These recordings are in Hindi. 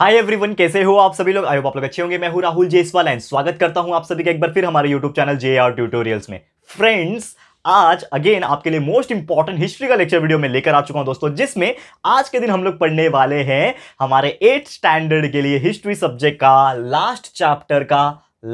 हाय एवरीवन कैसे हो आप सभी लोग आयो आप लोग अच्छे होंगे मैं हूं राहुल जेसवाल एंड स्वागत करता हूं आप सभी का एक बार फिर हमारे YouTube channel J R tutorials में फ्रेंड्स आज अगेन आपके लिए मोस्ट इंपॉर्टेंट हिस्ट्री का लेक्चर वीडियो में लेकर आ चुका हूं दोस्तों जिसमें आज के दिन हम लोग पढ़ने वाले हैं हमारे एट स्टैंडर्ड के लिए हिस्ट्री सब्जेक्ट का लास्ट चैप्टर का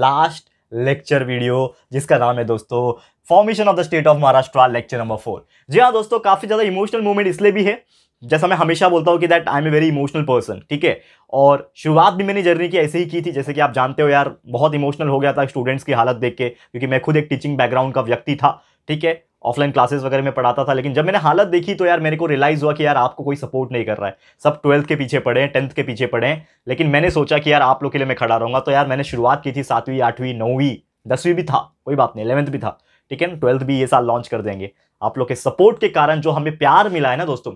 लास्ट लेक्चर वीडियो जिसका नाम है दोस्तों formation of the state of Maharashtra lecture number four जी हाँ दोस्तों काफी ज्यादा इमोशनल मूवमेंट इसलिए भी है जैसा मैं हमेशा बोलता हूँ कि that I am a very emotional person ठीक है और शुरुआत भी मैंने जर्नी की ऐसे ही की थी जैसे कि आप जानते हो यार बहुत इमोशनल हो गया था स्टूडेंट्स की हालत देख के क्योंकि मैं खुद एक टीचिंग बैकग्राउंड का व्यक्ति था ठीक है ऑफलाइन क्लासेस वगैरह में पढ़ाता था लेकिन जब मैंने हालत देखी तो यार मेरे को रियलाइज़ हुआ कि यार आपको कोई सपोर्ट नहीं कर रहा है सब ट्वेल्थ के पीछे पढ़े हैं टेंथ के पीछे पढ़े हैं लेकिन मैंने सोचा कि यार आप लोग के लिए मैं खड़ा रहूँगा तो यार मैंने शुरुआत की थी सातवीं आठवीं नौवीं दसवीं भी था कोई बात नहीं इलेवंथ भी था ठीक है ना ट्वेल्थ भी ये साल लॉन्च कर देंगे आप लोग के सपोर्ट के कारण जो हमें प्यार मिला है ना दोस्तों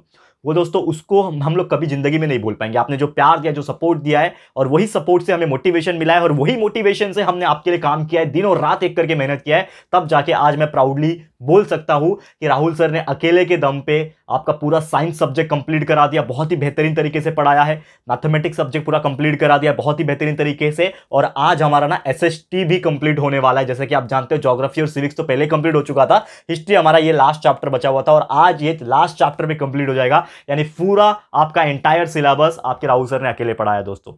वो दोस्तों उसको हम हम लोग कभी ज़िंदगी में नहीं बोल पाएंगे आपने जो प्यार दिया जो सपोर्ट दिया है और वही सपोर्ट से हमें मोटिवेशन मिला है और वही मोटिवेशन से हमने आपके लिए काम किया है दिन और रात एक करके मेहनत किया है तब जाके आज मैं प्राउडली बोल सकता हूँ कि राहुल सर ने अकेले के दम पे आपका पूरा साइंस सब्जेक्ट कंप्लीट करा दिया बहुत ही बेहतरीन तरीके से पढ़ाया है मैथमेटिक्स सब्जेक्ट पूरा कंप्लीट करा दिया बहुत ही बेहतरीन तरीके से और आज हमारा ना एस भी कंप्लीट होने वाला है जैसे कि आप जानते हो जोग्राफी और सिविक्स तो पहले कंप्लीट हो चुका था हिस्ट्री हमारा ये लास्ट चैप्टर बचा हुआ था और आज ये लास्ट चैप्टर भी कंप्लीट हो जाएगा यानी पूरा आपका एंटायर सिलेबस आपके राहुल सर ने अकेले पढ़ाया दोस्तों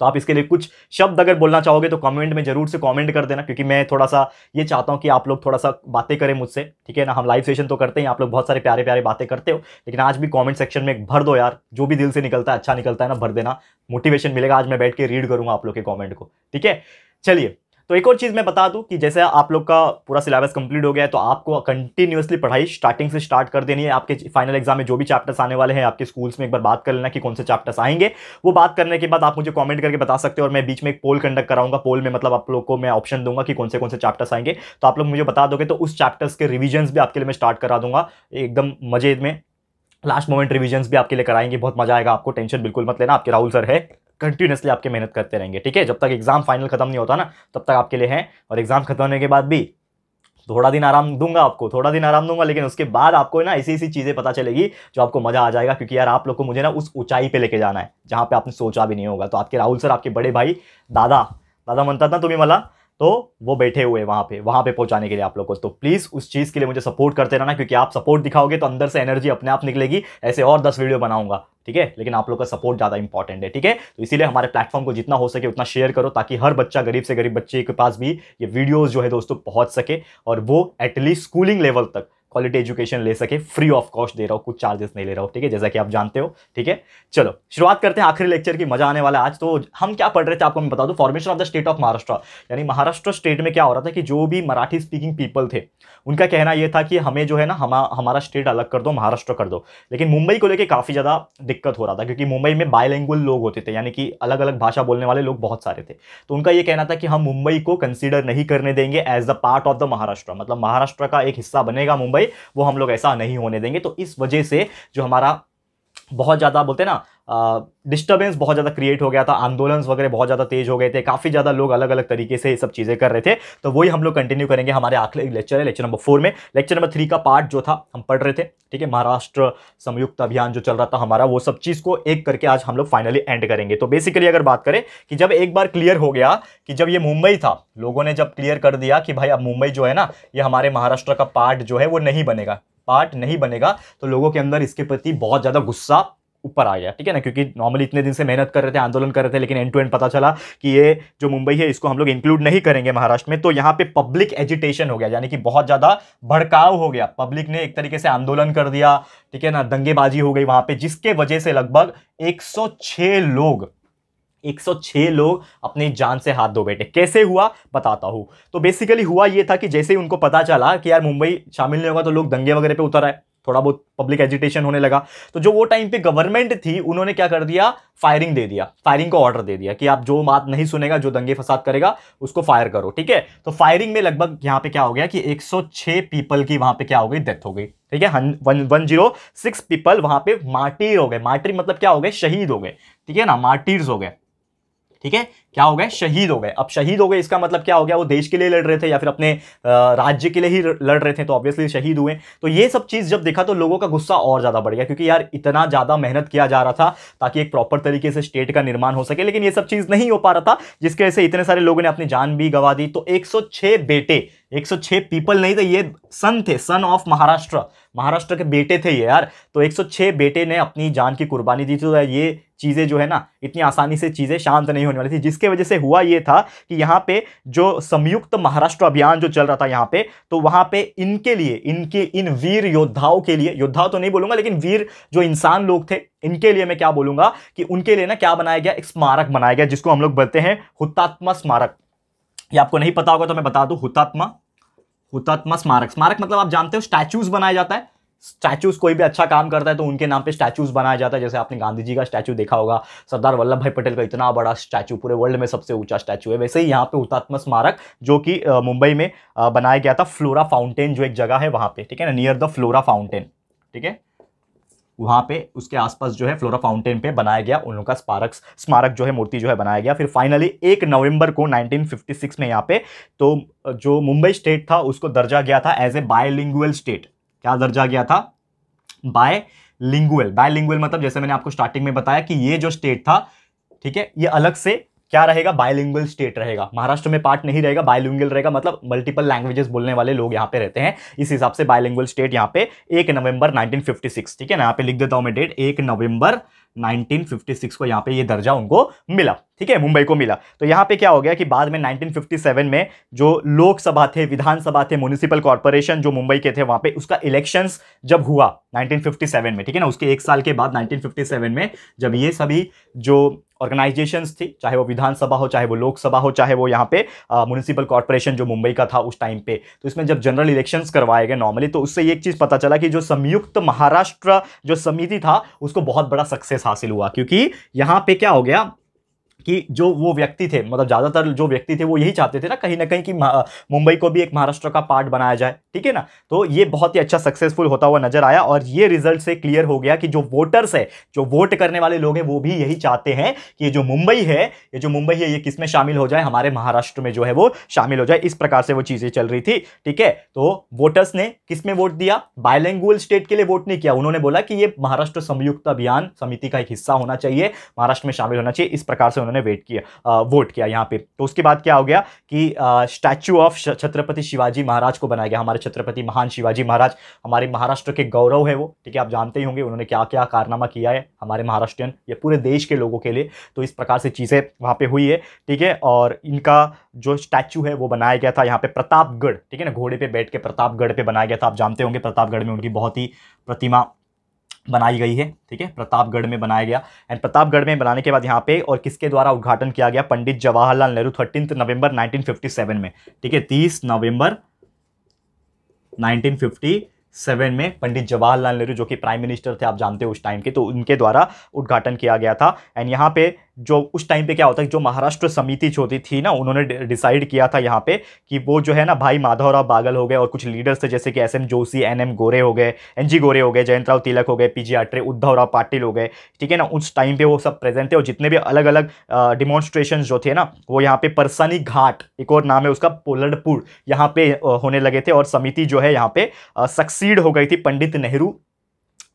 तो आप इसके लिए कुछ शब्द अगर बोलना चाहोगे तो कमेंट में जरूर से कमेंट कर देना क्योंकि मैं थोड़ा सा ये चाहता हूँ कि आप लोग थोड़ा सा बातें करें मुझसे ठीक है ना हम लाइव सेशन तो करते हैं आप लोग बहुत सारे प्यारे प्यारे बातें करते हो लेकिन आज भी कमेंट सेक्शन में भर दो यार जो भी दिल से निकलता है अच्छा निकलता है ना भर देना मोटिवेशन मिलेगा आज मैं बैठ के रीड करूँगा आप लोग के कॉमेंट को ठीक है चलिए तो एक और चीज़ मैं बता दूं कि जैसे आप लोग का पूरा सिलेबस कंप्लीट हो गया है तो आपको कंटिन्यूसली पढ़ाई स्टार्टिंग से स्टार्ट कर देनी है आपके फाइनल एग्जाम में जो भी चैप्टर्स आने वाले हैं आपके स्कूल्स में एक बार बात कर लेना कि कौन से चैप्टर्स आएंगे वो बात करने के बाद आप मुझे कॉमेंट करके बता सकते हो और मैं बीच में एक पोल कंडक्ट कराऊंगा पोल में मतलब आप लोग को मैं ऑप्शन दूंगा कि कौन से कौन से चैप्टर्स आएंगे तो आप लोग मुझे बता दोगे तो उस चैप्टर्स के रिविजन्स भी आपके लिए मैं स्टार्ट करा दूंगा एकदम मजे में लास्ट मोमेंट रिविजन्स भी आपके लिए कराएंगे बहुत मजा आएगा आपको टेंशन बिल्कुल मत लेना आपके राहुल सर है कंटिन्यूसली आपके मेहनत करते रहेंगे ठीक है जब तक एग्ज़ाम फाइनल खत्म नहीं होता ना तब तक आपके लिए हैं और एग्ज़ाम खत्म होने के बाद भी थोड़ा दिन आराम दूंगा आपको थोड़ा दिन आराम दूंगा लेकिन उसके बाद आपको ना ऐसी ऐसी चीज़ें पता चलेगी जो आपको मज़ा आ जाएगा क्योंकि यार आप लोग को मुझे ना उस ऊंचाई पे लेके जाना है जहाँ पे आपने सोचा भी नहीं होगा तो आपके राहुल सर आपके बड़े भाई दादा दादा मनता ना तुम्हें मला तो वो बैठे हुए वहाँ पे वहाँ पे पहुँचाने के लिए आप लोग को तो प्लीज़ उस चीज़ के लिए मुझे सपोर्ट करते रहना क्योंकि आप सपोर्ट दिखाओगे तो अंदर से एनर्जी अपने आप निकलेगी ऐसे और दस वीडियो बनाऊंगा ठीक है लेकिन आप लोग का सपोर्ट ज़्यादा इंपॉर्टेंट है ठीक है तो इसीलिए हमारे प्लेटफॉर्म को जितना हो सके उतना शेयर करो ताकि हर बच्चा गरीब से गरीब बच्चे के पास भी ये वीडियोज़ जो है दोस्तों पहुँच सके और वो एटलीस्ट स्कूलिंग लेवल तक क्वालिटी एजुकेशन ले सके फ्री ऑफ कॉस्ट दे रहा हूँ कुछ चार्जेस नहीं ले रहा हूँ ठीक है जैसा कि आप जानते हो ठीक है चलो शुरुआत करते हैं आखिरी लेक्चर की मजा आने वाला आज तो हम क्या पढ़ रहे थे आपको मैं बता दूँ formation of the state of Maharashtra यानी महाराष्ट्र स्टेट में क्या हो रहा था कि जो भी मराठी स्पीकिंग पीपल थे उनका कहना यह था कि हमें जो है ना हम हमारा स्टेट अलग कर दो महाराष्ट्र कर दो लेकिन मुंबई को लेकर काफ़ी ज़्यादा दिक्कत हो रहा था क्योंकि मुंबई में बायलैंगुअल लोग होते थे यानी कि अलग अलग भाषा बोलने वाले लोग बहुत सारे थे तो उनका यह कहना था कि हम मुंबई को कंसिडर नहीं करने देंगे as the part of the Maharashtra मतलब महाराष्ट्र का एक हिस्सा बनेगा मुंबई वो हम लोग ऐसा नहीं होने देंगे तो इस वजह से जो हमारा बहुत ज़्यादा बोलते ना डिस्टर्बेंस बहुत ज़्यादा क्रिएट हो गया था आंदोलन वगैरह बहुत ज़्यादा तेज हो गए थे काफ़ी ज़्यादा लोग अलग अलग तरीके से ये सब चीज़ें कर रहे थे तो वही हम लोग कंटिन्यू करेंगे हमारे आखिरी लेक्चर है लेक्चर नंबर फोर में लेक्चर नंबर थ्री का पार्ट जो था हम पढ़ रहे थे ठीक है महाराष्ट्र संयुक्त अभियान जो चल रहा था हमारा वो सब चीज़ को एक करके आज हम लोग फाइनली एंड करेंगे तो बेसिकली अगर बात करें कि जब एक बार क्लियर हो गया कि जब ये मुंबई था लोगों ने जब क्लियर कर दिया कि भाई अब मुंबई जो है ना ये हमारे महाराष्ट्र का पार्ट जो है वो नहीं बनेगा पार्ट नहीं बनेगा तो लोगों के अंदर इसके प्रति बहुत ज़्यादा गुस्सा ऊपर आ गया ठीक है ना क्योंकि नॉर्मली इतने दिन से मेहनत कर रहे थे आंदोलन कर रहे थे लेकिन एंड टू एंड पता चला कि ये जो मुंबई है इसको हम लोग इंक्लूड नहीं करेंगे महाराष्ट्र में तो यहाँ पे पब्लिक एजिटेशन हो गया यानी कि बहुत ज़्यादा भड़काव हो गया पब्लिक ने एक तरीके से आंदोलन कर दिया ठीक है ना दंगेबाजी हो गई वहाँ पर जिसके वजह से लगभग एक लोग 106 लोग अपनी जान से हाथ धो बैठे कैसे हुआ बताता हूँ तो बेसिकली हुआ ये था कि जैसे ही उनको पता चला कि यार मुंबई शामिल नहीं होगा तो लोग दंगे वगैरह पे उतर आए थोड़ा बहुत पब्लिक एजिटेशन होने लगा तो जो वो टाइम पे गवर्नमेंट थी उन्होंने क्या कर दिया फायरिंग दे दिया फायरिंग का ऑर्डर दे दिया कि आप जो बात नहीं सुनेगा जो दंगे फसाद करेगा उसको फायर करो ठीक है तो फायरिंग में लगभग यहाँ पे क्या हो गया कि 106 पीपल की वहाँ पे क्या हो गई डेथ हो गई ठीक है one one zero six people वहाँ पे मार्टिर हो गए मार्टिर मतलब क्या हो गए शहीद हो गए ठीक है ना मार्टिर्स हो गए 이게 क्या हो गए शहीद हो गए अब शहीद हो गए इसका मतलब क्या हो गया वो देश के लिए लड़ रहे थे या फिर अपने राज्य के लिए ही लड़ रहे थे तो ऑब्वियसली शहीद हुए तो ये सब चीज़ जब देखा तो लोगों का गुस्सा और ज़्यादा बढ़ गया क्योंकि यार इतना ज़्यादा मेहनत किया जा रहा था ताकि एक प्रॉपर तरीके से स्टेट का निर्माण हो सके लेकिन ये सब चीज़ नहीं हो पा रहा था जिसके वजह से इतने सारे लोगों ने अपनी जान भी गंवा दी तो एक बेटे 106 पीपल नहीं थे ये सन थे सन ऑफ महाराष्ट्र महाराष्ट्र के बेटे थे ये यार तो 106 बेटे ने अपनी जान की कुर्बानी दी थी तो ये चीज़ें जो है ना इतनी आसानी से चीज़ें शांत नहीं होने वाली थी जिसके जिसके वजह से हुआ ये था कि यहाँ पे जो संयुक्त महाराष्ट्र अभियान जो चल रहा था यहाँ पे तो वहाँ पे इनके लिए इनके इन वीर योद्धाओं के लिए योद्धा तो नहीं बोलूंगा लेकिन वीर जो इंसान लोग थे इनके लिए मैं क्या बोलूंगा कि उनके लिए ना क्या बनाया गया एक स्मारक बनाया गया जिसको हम लोग बोलते हैं हुतात्मा स्मारक ये आपको नहीं पता होगा तो मैं बता दूं हुतात्मा हुतात्मा स्मारक स्मारक मतलब आप जानते हो स्टैचूज बनाया जाता है स्टैचूज कोई भी अच्छा काम करता है तो उनके नाम पे स्टैचूज बनाया जाता है जैसे आपने गांधी जी का स्टैचू देखा होगा सरदार वल्लभ भाई पटेल का इतना बड़ा स्टैचू पूरे वर्ल्ड में सबसे ऊंचा स्टैचू है वैसे ही यहाँ पे हुतात्म स्मारक जो कि मुंबई में बनाया गया था फ्लोरा फाउंटेन जो एक जगह है वहाँ पे ठीक है ना नियर द फ्लोरा फाउंटेन ठीक है वहाँ पे उसके आसपास जो है फ्लोरा फाउंटेन पे बनाया गया उन का स्मारक स्मारक जो है मूर्ति जो है बनाया गया फिर फाइनली एक नवंबर को 1956 में यहाँ पे तो जो मुंबई स्टेट था उसको दर्जा गया था एज ए बायोलिंगुअल स्टेट क्या दर्जा गया था बाय लिंगुअल बाय लिंगुअल मतलब जैसे मैंने आपको स्टार्टिंग में बताया कि ये जो स्टेट था ठीक है ये अलग से क्या रहेगा बायलिंगुअल स्टेट रहेगा महाराष्ट्र में पार्ट नहीं रहेगा बायलिंगुअल रहेगा मतलब मल्टीपल लैंग्वेजेस बोलने वाले लोग यहाँ पे रहते हैं इस हिसाब से बायलिंगुअल स्टेट यहाँ पे एक नवंबर 1956 ठीक है ना यहाँ पे लिख देता हूँ मैं डेट एक नवंबर 1956 को यहाँ पे ये यह दर्जा उनको मिला ठीक है मुंबई को मिला तो यहाँ पे क्या हो गया कि बाद में 1957 में जो लोकसभा थे विधानसभा थे म्यूनिसिपल कॉरपोरेशन जो मुंबई के थे वहाँ पे उसका इलेक्शंस जब हुआ 1957 में ठीक है ना उसके एक साल के बाद 1957 में जब ये सभी जो ऑर्गेनाइजेशंस थी चाहे वो विधानसभा हो चाहे वो लोकसभा हो चाहे वो यहाँ पे म्यूनिसिपल कॉरपोरेशन जो मुंबई का था उस टाइम पे तो इसमें जब जनरल इलेक्शंस करवाए गए नॉर्मली तो उससे एक चीज़ पता चला कि जो संयुक्त महाराष्ट्र जो समिति था उसको बहुत बड़ा सक्सेस हासिल हुआ क्योंकि यहाँ पे क्या हो गया कि जो वो व्यक्ति थे मतलब ज़्यादातर जो व्यक्ति थे वो यही चाहते थे ना कहीं ना कहीं कि मुंबई को भी एक महाराष्ट्र का पार्ट बनाया जाए ठीक है ना तो ये बहुत ही अच्छा सक्सेसफुल होता हुआ नजर आया और ये रिजल्ट से क्लियर हो गया कि जो वोटर्स है जो वोट करने वाले लोग हैं वो भी यही चाहते हैं कि ये जो मुंबई है ये जो मुंबई है ये किस में शामिल हो जाए हमारे महाराष्ट्र में जो है वो शामिल हो जाए इस प्रकार से वो चीज़ें चल रही थी ठीक है तो वोटर्स ने किस में वोट दिया बायलैंगुअल स्टेट के लिए वोट नहीं किया उन्होंने बोला कि ये महाराष्ट्र संयुक्त अभियान समिति का एक हिस्सा होना चाहिए महाराष्ट्र में शामिल होना चाहिए इस प्रकार से उन्होंने उन्होंने वेट किया वोट किया यहाँ पे तो उसके बाद क्या हो गया कि स्टैचू ऑफ छत्रपति शिवाजी महाराज को बनाया गया हमारे छत्रपति महान शिवाजी महाराज हमारे महाराष्ट्र के गौरव है वो ठीक है आप जानते ही होंगे उन्होंने क्या क्या कारनामा किया है हमारे महाराष्ट्रियन या पूरे देश के लोगों के लिए तो इस प्रकार से चीज़ें वहाँ पर हुई है ठीक है और इनका जो स्टैचू है वो बनाया गया था यहाँ पे प्रतापगढ़ ठीक है ना घोड़े पे बैठ के प्रतापगढ़ पे बनाया गया था आप जानते होंगे प्रतापगढ़ में उनकी बहुत ही प्रतिमा बनाई गई है ठीक है प्रतापगढ़ में बनाया गया एंड प्रतापगढ़ में बनाने के बाद यहाँ पे और किसके द्वारा उद्घाटन किया गया पंडित जवाहरलाल नेहरू थर्टीन नवंबर 1957 में ठीक है 30 नवंबर 1957 में पंडित जवाहरलाल नेहरू जो कि प्राइम मिनिस्टर थे आप जानते हो उस टाइम के तो उनके द्वारा उद्घाटन किया गया था एंड यहाँ पे जो उस टाइम पे क्या होता है जो महाराष्ट्र समिति जो होती थी ना उन्होंने डिसाइड किया था यहाँ पे कि वो जो है ना भाई माधवराव बागल हो गए और कुछ लीडर्स थे जैसे कि S M Joshi N M Gore हो गए एन जी गोरे हो गए जयंतराव तिलक हो गए पी जी आट्रे उद्धवराव पाटिल हो गए ठीक है ना उस टाइम पे वो सब प्रेजेंट थे और जितने भी अलग अलग डिमॉन्स्ट्रेशन जो थे ना वो यहाँ पे परसानी घाट एक और नाम है उसका पोलड़पुर यहाँ पे होने लगे थे और समिति जो है यहाँ पे सक्सीड हो गई थी पंडित नेहरू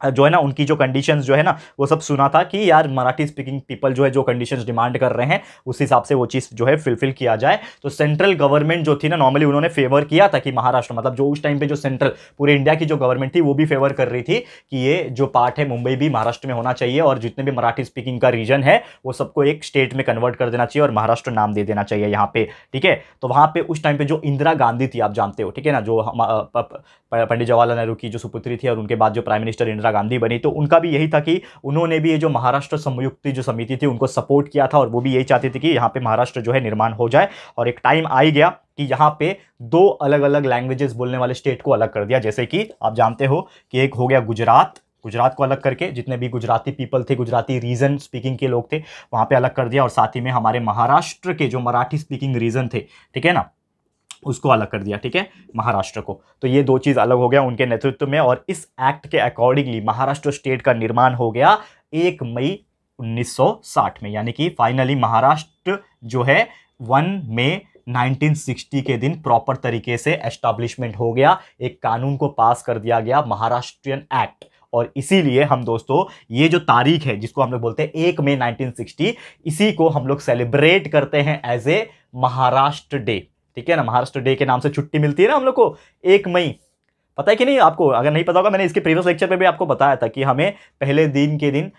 जो है ना उनकी जो कंडीशन जो है ना वो सब सुना था कि यार मराठी स्पीकिंग पीपल जो है जो कंडीशन डिमांड कर रहे हैं उस हिसाब से वो चीज़ जो है फुलफिल किया जाए तो सेंट्रल गवर्नमेंट जो थी ना नॉर्मली उन्होंने फेवर किया था कि महाराष्ट्र मतलब जो उस टाइम पे जो सेंट्रल पूरे इंडिया की जो गवर्नमेंट थी वो भी फेवर कर रही थी कि ये जो पार्ट है मुंबई भी महाराष्ट्र में होना चाहिए और जितने भी मराठी स्पीकिंग का रीजन है वो सबको एक स्टेट में कन्वर्ट कर देना चाहिए और महाराष्ट्र नाम दे देना चाहिए यहाँ पे ठीक है तो वहाँ पर उस टाइम पे जो इंदिरा गांधी थी आप जानते हो ठीक है ना जो पंडित जवाहरलाल नेहरू की जो सुपुत्री थी और उनके बाद जो प्राइम मिनिस्टर इंदिरा इंदिरा गांधी बनी तो उनका भी यही था कि उन्होंने भी ये जो महाराष्ट्र संयुक्ति जो समिति थी उनको सपोर्ट किया था और वो भी यही चाहती थी कि यहाँ पे महाराष्ट्र जो है निर्माण हो जाए और एक टाइम आ ही गया कि यहाँ पे दो अलग अलग लैंग्वेजेस बोलने वाले स्टेट को अलग कर दिया जैसे कि आप जानते हो कि एक हो गया गुजरात गुजरात को अलग करके जितने भी गुजराती पीपल थे गुजराती रीजन स्पीकिंग के लोग थे वहाँ पे अलग कर दिया और साथ ही में हमारे महाराष्ट्र के जो मराठी स्पीकिंग रीजन थे ठीक है ना उसको अलग कर दिया ठीक है महाराष्ट्र को तो ये दो चीज़ अलग हो गया उनके नेतृत्व में और इस एक्ट के अकॉर्डिंगली महाराष्ट्र स्टेट का निर्माण हो गया एक मई 1960 में यानी कि फाइनली महाराष्ट्र जो है वन में 1960 के दिन प्रॉपर तरीके से एस्टाब्लिशमेंट हो गया एक कानून को पास कर दिया गया महाराष्ट्रियन एक्ट और इसीलिए हम दोस्तों ये जो तारीख है जिसको हम लोग बोलते हैं एक मई 1960 इसी को हम लोग सेलिब्रेट करते हैं एज ए महाराष्ट्र डे ठीक है ना महाराष्ट्र डे के नाम से छुट्टी मिलती है ना हम लोग को एक मई पता है कि नहीं आपको अगर नहीं पता होगा मैंने इसके प्रीवियस लेक्चर में भी आपको बताया था कि हमें पहले दिन के दिन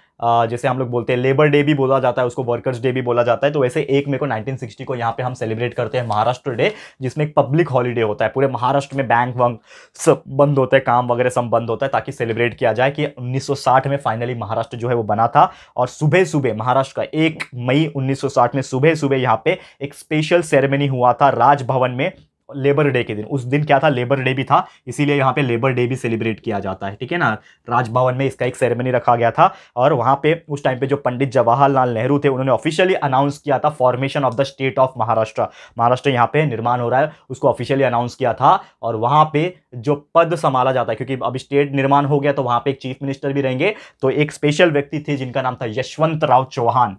जैसे हम लोग बोलते हैं लेबर डे भी बोला जाता है उसको वर्कर्स डे भी बोला जाता है तो वैसे एक मे को 1960 को यहाँ पे हम सेलिब्रेट करते हैं महाराष्ट्र डे जिसमें एक पब्लिक हॉलीडे होता है पूरे महाराष्ट्र में बैंक वंक सब बंद होते हैं काम वगैरह सब बंद होता है ताकि सेलिब्रेट किया जाए कि उन्नीस में फाइनली महाराष्ट्र जो है वो बना था और सुबह सुबह महाराष्ट्र का एक मई उन्नीस में सुबह सुबह यहाँ पे एक स्पेशल सेरेमनी हुआ था राजभवन में लेबर डे के दिन उस दिन क्या था लेबर डे भी था इसीलिए यहाँ पे लेबर डे भी सेलिब्रेट किया जाता है ठीक है ना राजभवन में इसका एक सेरेमनी रखा गया था और वहाँ पे उस टाइम पे जो पंडित जवाहरलाल नेहरू थे उन्होंने ऑफिशियली अनाउंस किया था formation of the state of Maharashtra Maharashtra यहाँ पे निर्माण हो रहा है उसको ऑफिशियली अनाउंस किया था और वहाँ पे जो पद संभाला जाता है क्योंकि अब स्टेट निर्माण हो गया तो वहाँ पे एक चीफ मिनिस्टर भी रहेंगे तो एक स्पेशल व्यक्ति थे जिनका नाम था यशवंत राव चौहान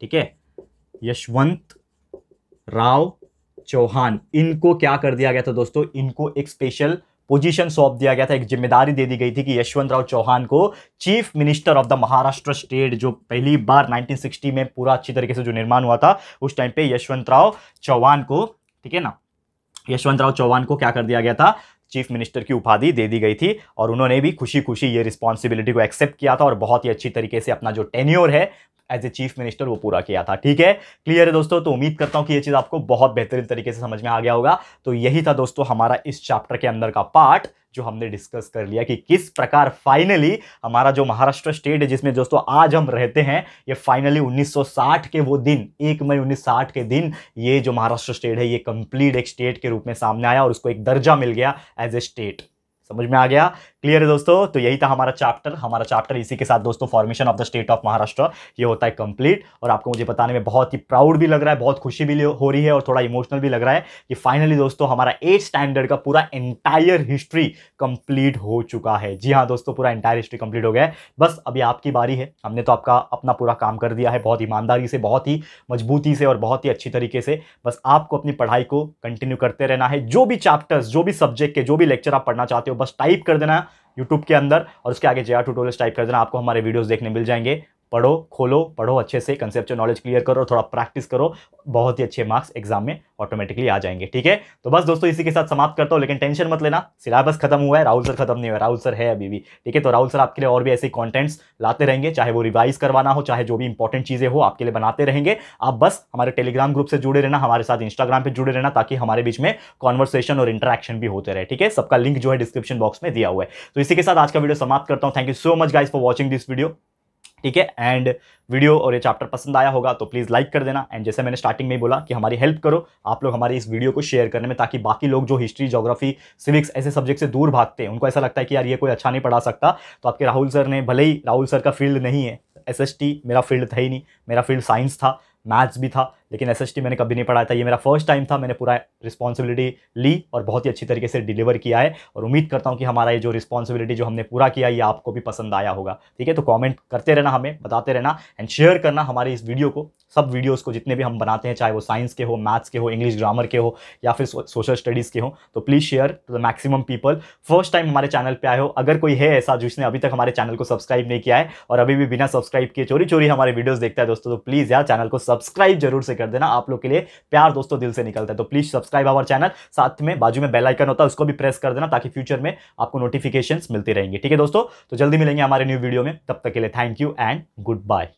ठीक है यशवंत राव चौहान इनको क्या कर दिया गया था दोस्तों इनको एक स्पेशल पोजीशन सौंप दिया गया था एक जिम्मेदारी दे दी गई थी कि यशवंत राव चौहान को chief minister of the Maharashtra state जो पहली बार 1960 में पूरा अच्छी तरीके से जो निर्माण हुआ था उस टाइम पे यशवंत राव चौहान को ठीक है ना यशवंत राव चौहान को क्या कर दिया गया था चीफ मिनिस्टर की उपाधि दे दी गई थी और उन्होंने भी खुशी खुशी ये रिस्पॉन्सिबिलिटी को एक्सेप्ट किया था और बहुत ही अच्छी तरीके से अपना जो टेन्योर है एज ए चीफ मिनिस्टर वो पूरा किया था ठीक है क्लियर है दोस्तों तो उम्मीद करता हूँ कि ये चीज़ आपको बहुत बेहतरीन तरीके से समझ में आ गया होगा तो यही था दोस्तों हमारा इस चैप्टर के अंदर का पार्ट जो हमने डिस्कस कर लिया कि किस प्रकार फाइनली हमारा जो महाराष्ट्र स्टेट है जिसमें दोस्तों आज हम रहते हैं ये फाइनली 1960 के वो दिन एक मई 1960 के दिन ये जो महाराष्ट्र स्टेट है ये कंप्लीट एक स्टेट के रूप में सामने आया और उसको एक दर्जा मिल गया एज ए स्टेट समझ में आ गया क्लियर है दोस्तों तो यही था हमारा चैप्टर हमारा चैप्टर इसी के साथ दोस्तों formation of the state of Maharashtra ये होता है कंप्लीट और आपको मुझे बताने में बहुत ही प्राउड भी लग रहा है बहुत खुशी भी हो रही है और थोड़ा इमोशनल भी लग रहा है कि फाइनली दोस्तों हमारा एट स्टैंडर्ड का पूरा एंटायर हिस्ट्री कंप्लीट हो चुका है जी हाँ दोस्तों पूरा एंटायर हिस्ट्री कंप्लीट हो गया है बस अभी आपकी बारी है हमने तो आपका अपना पूरा काम कर दिया है बहुत ईमानदारी से बहुत ही मजबूती से और बहुत ही अच्छी तरीके से बस आपको अपनी पढ़ाई को कंटिन्यू करते रहना है जो भी चैप्टर्स जो भी सब्जेक्ट के जो भी लेक्चर आप पढ़ना चाहते हो हो बस टाइप कर देना यूट्यूब के अंदर और उसके आगे जे आर टाइप कर देना आपको हमारे वीडियोज़ देखने मिल जाएंगे पढ़ो खोलो पढ़ो अच्छे से कंसेप्चुअल नॉलेज क्लियर करो थोड़ा प्रैक्टिस करो बहुत ही अच्छे मार्क्स एग्जाम में ऑटोमेटिकली आ जाएंगे ठीक है तो बस दोस्तों इसी के साथ समाप्त करता हूँ लेकिन टेंशन मत लेना सिलेबस खत्म हुआ है राहुल सर खत्म नहीं हुआ राहुल सर है अभी भी ठीक है तो राहुल सर आपके लिए और भी ऐसे कॉन्टेंट्स लाते रहेंगे चाहे वो रिवाइज करवाना हो चाहे जो भी इंपॉर्टेंट चीज़ें हो आपके लिए बनाते रहेंगे आप बस हमारे टेलीग्राम ग्रुप से जुड़े रहना हमारे साथ इंस्टाग्राम पर जुड़े रहना ताकि हमारे बीच में कॉन्वर्सेशन और इंटरेक्शन भी होते रहे ठीक है सबका लिंक जो है डिस्क्रिप्शन बॉक्स में दिया हुआ है तो इसी के साथ आज का वीडियो समाप्त करता हूँ thank you so much guys for watching this video ठीक है एंड वीडियो और ये चैप्टर पसंद आया होगा तो प्लीज़ लाइक कर देना एंड जैसे मैंने स्टार्टिंग में ही बोला कि हमारी हेल्प करो आप लोग हमारी इस वीडियो को शेयर करने में ताकि बाकी लोग जो हिस्ट्री जोग्राफी सिविक्स ऐसे सब्जेक्ट से दूर भागते हैं उनको ऐसा लगता है कि यार ये कोई अच्छा नहीं पढ़ा सकता तो आपके राहुल सर ने भले ही राहुल सर का फील्ड नहीं है एस मेरा फील्ड था ही नहीं मेरा फील्ड साइंस था मैथ्स भी था लेकिन एस मैंने कभी नहीं पढ़ाया था ये मेरा फर्स्ट टाइम था मैंने पूरा रिस्पॉन्सिबिलिटी ली और बहुत ही अच्छी तरीके से डिलीवर किया है और उम्मीद करता हूँ कि हमारा ये जो रिस्पॉन्सिबिलिटी जो हमने पूरा किया ये आपको भी पसंद आया होगा ठीक है तो कॉमेंट करते रहना हमें बताते रहना एंड शेयर करना हमारे इस वीडियो को सब वीडियोज़ को जितने भी हम बनाते हैं चाहे वो साइंस के हो मैथ्स के हो इंग्लिश ग्रामर के हो या फिर सोशल स्टडीज़ के हो तो please share to the maximum people first time हमारे चैनल पे आए हो अगर कोई है ऐसा जिसने अभी तक हमारे चैनल को सब्सक्राइब नहीं किया है और अभी भी बिना सब्सक्राइब किए चोरी चोरी हमारे वीडियोज़ देखता है दोस्तों तो प्लीज़ यार चैनल को सब्सक्राइब जरूर से कर देना आप लोग के लिए प्यार दोस्तों दिल से निकलता है तो प्लीज सब्सक्राइब आवर चैनल साथ में बाजू में बेल आइकन होता है उसको भी प्रेस कर देना ताकि फ्यूचर में आपको नोटिफिकेशन मिलती रहेंगे ठीक है दोस्तों तो जल्दी मिलेंगे हमारे न्यू वीडियो में तब तक के लिए thank you and good bye